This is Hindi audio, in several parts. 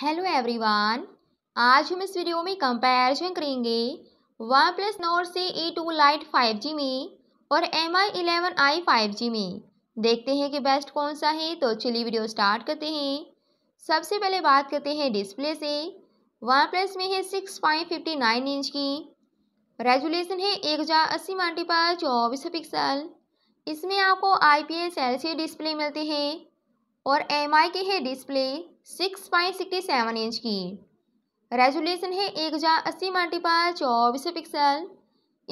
हेलो एवरीवन आज हम इस वीडियो में कंपैरिजन करेंगे वन प्लस नोट से A two lite five G में और M I eleven I five G में देखते हैं कि बेस्ट कौन सा है तो चलिए वीडियो स्टार्ट करते हैं सबसे पहले बात करते हैं डिस्प्ले से वन प्लस में है six point fifty nine inch की रेजुलेशन है एक हज़ार अस्सी मल्टीपल चौबीस पिक्सल इसमें आपको I P S L C display मिलती है और एम की है display six sixty seven inch की रेजोल्यूशन है एक हज़ार अस्सी मल्टीपल चौबीस पिक्सल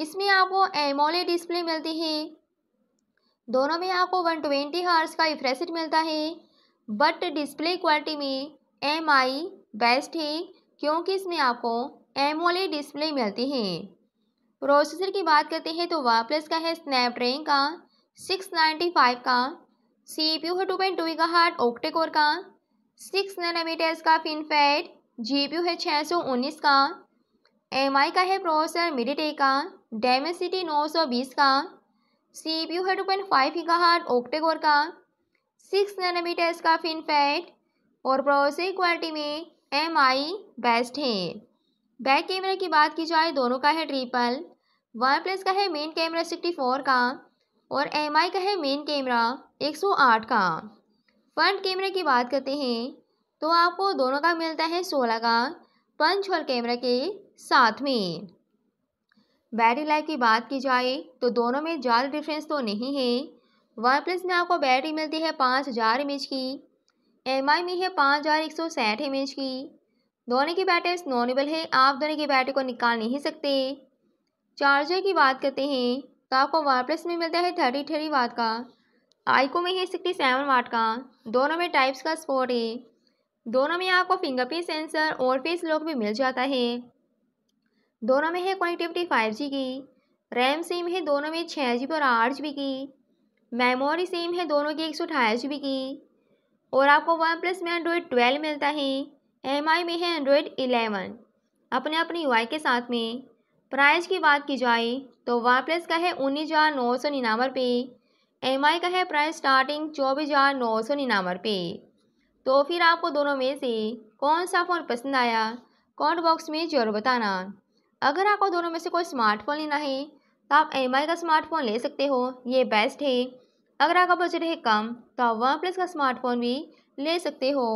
इसमें आपको एमोले डिस्प्ले e मिलती है दोनों में आपको वन ट्वेंटी हार्स का रिफ्रेश मिलता है बट डिस्प्ले क्वालिटी में एम आई बेस्ट है क्योंकि इसमें आपको एमोले डिस्प्ले e मिलती है प्रोसेसर की बात करते हैं तो वापलेस का है स्नैपड्रैगन का सिक्स नाइन्टी फाइव का सीपीयू है two point two GHz octa core का सिक्स नैनोमीटर्स का फिनफेट जीपीयू है छः सौ उन्नीस का एमआई का है प्रोसेसर मिडटेक का डेमेसिटी बीस का सीपीयू है two point five GHz octa core का सिक्स नैनोमीटर्स का फिनफेट और प्रोसेसर क्वालिटी में एम आई बेस्ट है बैक कैमरा की बात की जाए दोनों का है ट्रिपल वन प्लस का है मेन कैमरा सिक्सटी फोर का और एम का है मेन कैमरा 108 का फ्रंट कैमरे की बात करते हैं तो आपको दोनों का मिलता है 16 का पंच और कैमरा के साथ में बैटरी लाइफ की बात की जाए तो दोनों में ज़्यादा डिफरेंस तो नहीं है वन प्लस में आपको बैटरी मिलती है पाँच हज़ार एम की एम में है पाँच हज़ार एक सौ साठ एम की दोनों की बैटरी नॉनेबल है आप दोनों की बैटरी को निकाल नहीं सकते चार्जर की बात करते हैं तो आपको वन प्लस में मिलता है थर्टी थ्री वाट का आईको में है सिक्सटी सेवन वाट का दोनों में टाइप्स का स्पोर्ट है दोनों में आपको फिंगरप्रिंट सेंसर और फेस लॉक भी मिल जाता है दोनों में है कनेक्टिविटी फाइव जी की रैम सिम है दोनों में छः जी बी और आठ जी बी की मेमोरी सिम है दोनों की एक सौ अठाईस जी बी की और आपको वन प्लस में एंड्रॉयड ट्वेल्व मिलता है एम आई में है एंड्रॉयड इलेवन अपने अपने यू के साथ में प्राइस की बात की जाए तो वन प्लस का है उन्नीस हज़ार नौ सौ निन्यानवे रुपये एम का है प्राइस स्टार्टिंग चौबीस हज़ार नौ सौ निन्यानवे रुपये तो फिर आपको दोनों में से कौन सा फ़ोन पसंद आया कॉन्ट बॉक्स में जरूर बताना अगर आपको दोनों में से कोई स्मार्टफोन लेना है तो आप एम का स्मार्टफोन ले सकते हो ये बेस्ट है अगर आपका बजट है कम तो आप वन प्लस का स्मार्टफोन भी ले सकते हो